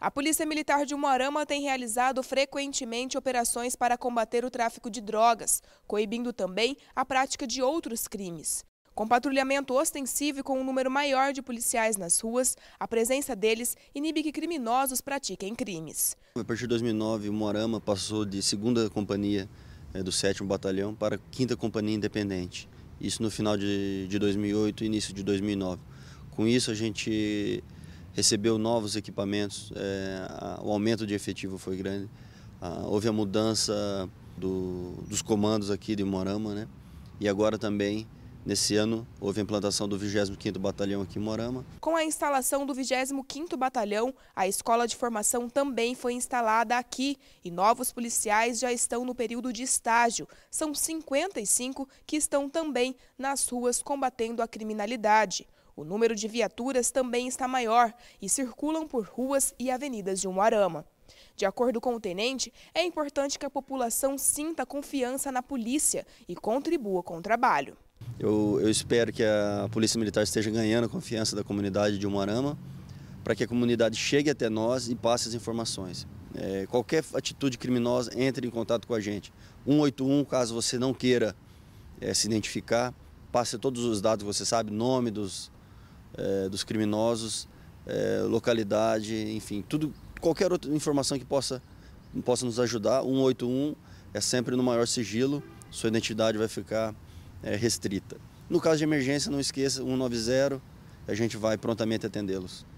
A Polícia Militar de Moarama tem realizado frequentemente operações para combater o tráfico de drogas, coibindo também a prática de outros crimes. Com patrulhamento ostensivo e com um número maior de policiais nas ruas, a presença deles inibe que criminosos pratiquem crimes. A partir de 2009, o passou de segunda companhia eh, do 7 Batalhão para a 5 Companhia Independente. Isso no final de 2008 e início de 2009. Com isso, a gente recebeu novos equipamentos, é, o aumento de efetivo foi grande. A, houve a mudança do, dos comandos aqui de Morama, né? E agora também Nesse ano, houve a implantação do 25º Batalhão aqui em Morama. Com a instalação do 25º Batalhão, a escola de formação também foi instalada aqui e novos policiais já estão no período de estágio. São 55 que estão também nas ruas combatendo a criminalidade. O número de viaturas também está maior e circulam por ruas e avenidas de Umuarama. De acordo com o tenente, é importante que a população sinta confiança na polícia e contribua com o trabalho. Eu, eu espero que a Polícia Militar esteja ganhando a confiança da comunidade de Umarama para que a comunidade chegue até nós e passe as informações. É, qualquer atitude criminosa, entre em contato com a gente. 181, caso você não queira é, se identificar, passe todos os dados que você sabe, nome dos, é, dos criminosos, é, localidade, enfim, tudo, qualquer outra informação que possa, possa nos ajudar. 181 é sempre no maior sigilo, sua identidade vai ficar é, restrita. No caso de emergência, não esqueça, 190, a gente vai prontamente atendê-los.